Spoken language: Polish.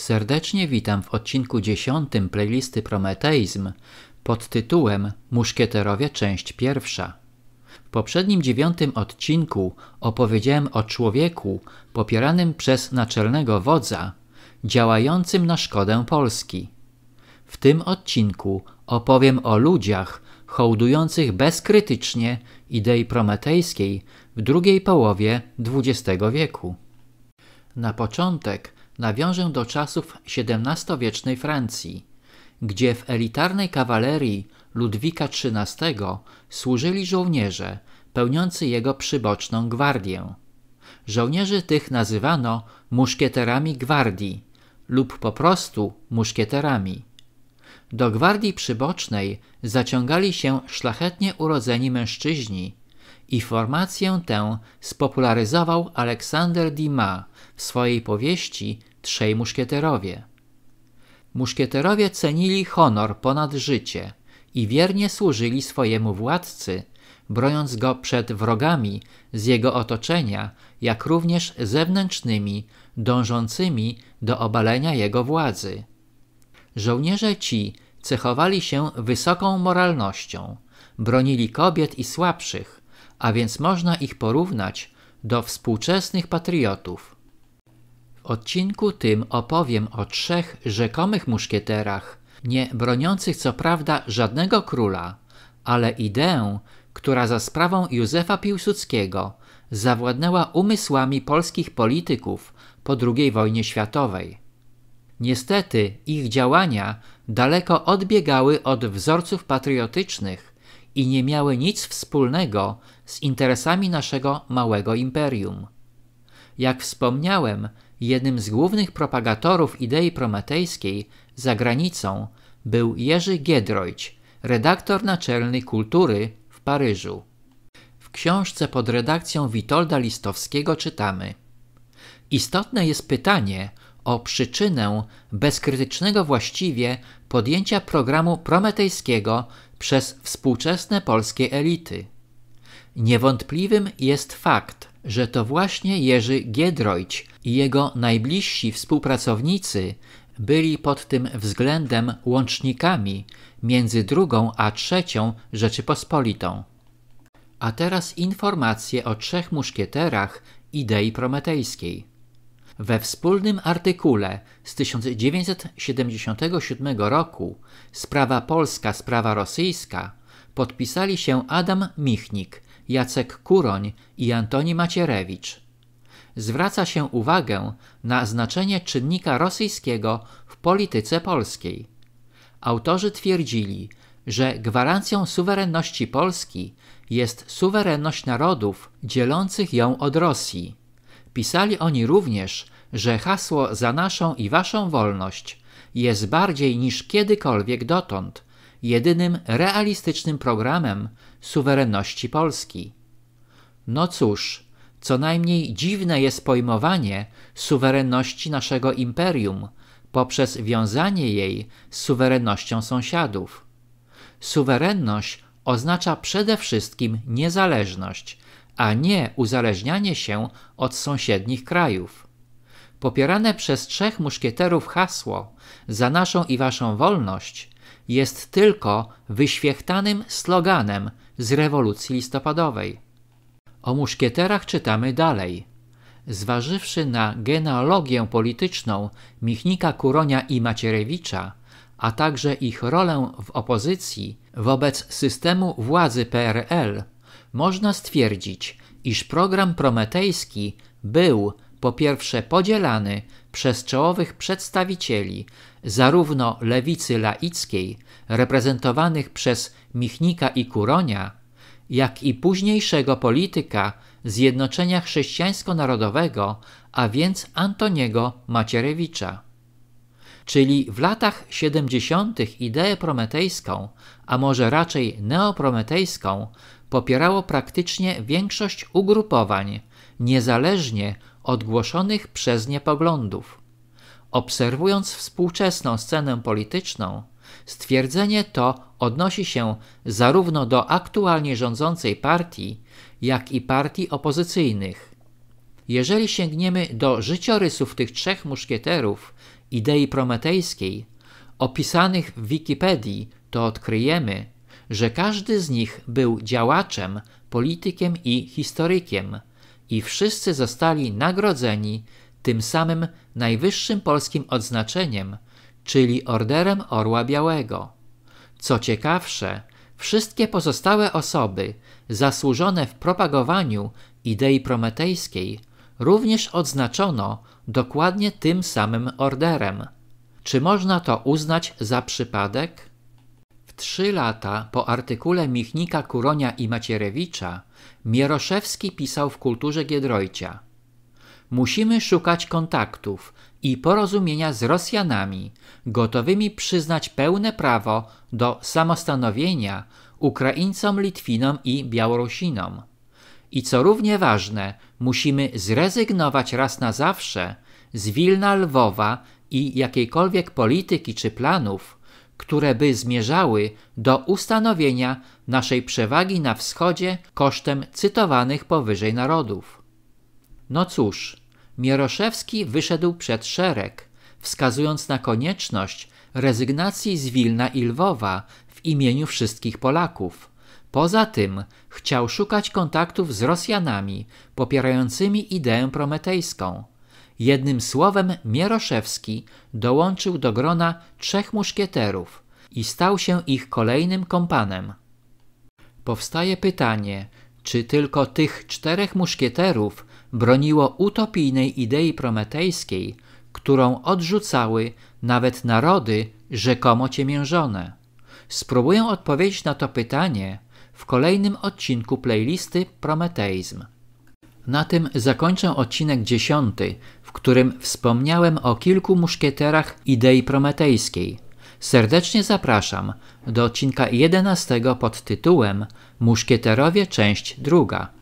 Serdecznie witam w odcinku 10 playlisty Prometeizm pod tytułem Muszkieterowie część pierwsza. W poprzednim dziewiątym odcinku opowiedziałem o człowieku popieranym przez naczelnego wodza, działającym na szkodę Polski. W tym odcinku opowiem o ludziach hołdujących bezkrytycznie idei prometejskiej w drugiej połowie XX wieku. Na początek nawiążę do czasów XVII-wiecznej Francji, gdzie w elitarnej kawalerii Ludwika XIII służyli żołnierze pełniący jego przyboczną gwardię. Żołnierzy tych nazywano muszkieterami gwardii lub po prostu muszkieterami. Do gwardii przybocznej zaciągali się szlachetnie urodzeni mężczyźni, Informację formację tę spopularyzował Aleksander Dima w swojej powieści Trzej muszkieterowie. Muszkieterowie cenili honor ponad życie i wiernie służyli swojemu władcy, broniąc go przed wrogami z jego otoczenia, jak również zewnętrznymi, dążącymi do obalenia jego władzy. Żołnierze ci cechowali się wysoką moralnością, bronili kobiet i słabszych, a więc można ich porównać do współczesnych patriotów. W odcinku tym opowiem o trzech rzekomych muszkieterach, nie broniących co prawda żadnego króla, ale ideę, która za sprawą Józefa Piłsudskiego zawładnęła umysłami polskich polityków po II wojnie światowej. Niestety ich działania daleko odbiegały od wzorców patriotycznych, i nie miały nic wspólnego z interesami naszego małego imperium. Jak wspomniałem, jednym z głównych propagatorów idei prometejskiej za granicą był Jerzy Giedroyć, redaktor naczelny kultury w Paryżu. W książce pod redakcją Witolda Listowskiego czytamy: Istotne jest pytanie o przyczynę bezkrytycznego właściwie podjęcia programu prometejskiego przez współczesne polskie elity. Niewątpliwym jest fakt, że to właśnie Jerzy Giedroyć i jego najbliżsi współpracownicy byli pod tym względem łącznikami między drugą a trzecią Rzeczypospolitą. A teraz informacje o trzech muszkieterach idei prometejskiej. We wspólnym artykule z 1977 roku Sprawa Polska, Sprawa Rosyjska podpisali się Adam Michnik, Jacek Kuroń i Antoni Macierewicz. Zwraca się uwagę na znaczenie czynnika rosyjskiego w polityce polskiej. Autorzy twierdzili, że gwarancją suwerenności Polski jest suwerenność narodów dzielących ją od Rosji. Pisali oni również, że hasło za naszą i waszą wolność jest bardziej niż kiedykolwiek dotąd jedynym realistycznym programem suwerenności Polski. No cóż, co najmniej dziwne jest pojmowanie suwerenności naszego imperium poprzez wiązanie jej z suwerennością sąsiadów. Suwerenność oznacza przede wszystkim niezależność, a nie uzależnianie się od sąsiednich krajów. Popierane przez trzech muszkieterów hasło za naszą i waszą wolność jest tylko wyświechtanym sloganem z rewolucji listopadowej. O muszkieterach czytamy dalej. Zważywszy na genealogię polityczną Michnika Kuronia i Macierewicza, a także ich rolę w opozycji wobec systemu władzy PRL, można stwierdzić, iż program prometejski był po pierwsze podzielany przez czołowych przedstawicieli zarówno lewicy laickiej, reprezentowanych przez Michnika i Kuronia, jak i późniejszego polityka Zjednoczenia Chrześcijańsko-Narodowego, a więc Antoniego Macierewicza. Czyli w latach 70. ideę prometejską, a może raczej neoprometejską, popierało praktycznie większość ugrupowań, niezależnie od głoszonych przez nie poglądów. Obserwując współczesną scenę polityczną, stwierdzenie to odnosi się zarówno do aktualnie rządzącej partii, jak i partii opozycyjnych. Jeżeli sięgniemy do życiorysów tych trzech muszkieterów, idei prometejskiej, opisanych w Wikipedii, to odkryjemy, że każdy z nich był działaczem, politykiem i historykiem, i wszyscy zostali nagrodzeni tym samym najwyższym polskim odznaczeniem, czyli Orderem Orła Białego. Co ciekawsze, wszystkie pozostałe osoby zasłużone w propagowaniu idei prometejskiej również odznaczono dokładnie tym samym orderem. Czy można to uznać za przypadek? Trzy lata po artykule Michnika Kuronia i Macierewicza Mieroszewski pisał w Kulturze Giedroycia Musimy szukać kontaktów i porozumienia z Rosjanami, gotowymi przyznać pełne prawo do samostanowienia Ukraińcom, Litwinom i Białorusinom. I co równie ważne, musimy zrezygnować raz na zawsze z Wilna Lwowa i jakiejkolwiek polityki czy planów – które by zmierzały do ustanowienia naszej przewagi na wschodzie kosztem cytowanych powyżej narodów. No cóż, Mieroszewski wyszedł przed szereg, wskazując na konieczność rezygnacji z Wilna i Lwowa w imieniu wszystkich Polaków. Poza tym chciał szukać kontaktów z Rosjanami popierającymi ideę prometejską, Jednym słowem Mieroszewski dołączył do grona trzech muszkieterów i stał się ich kolejnym kompanem. Powstaje pytanie, czy tylko tych czterech muszkieterów broniło utopijnej idei prometejskiej, którą odrzucały nawet narody rzekomo ciemiężone? Spróbuję odpowiedzieć na to pytanie w kolejnym odcinku playlisty Prometeizm. Na tym zakończę odcinek dziesiąty w którym wspomniałem o kilku muszkieterach idei prometejskiej. Serdecznie zapraszam do odcinka 11 pod tytułem Muszkieterowie, część druga.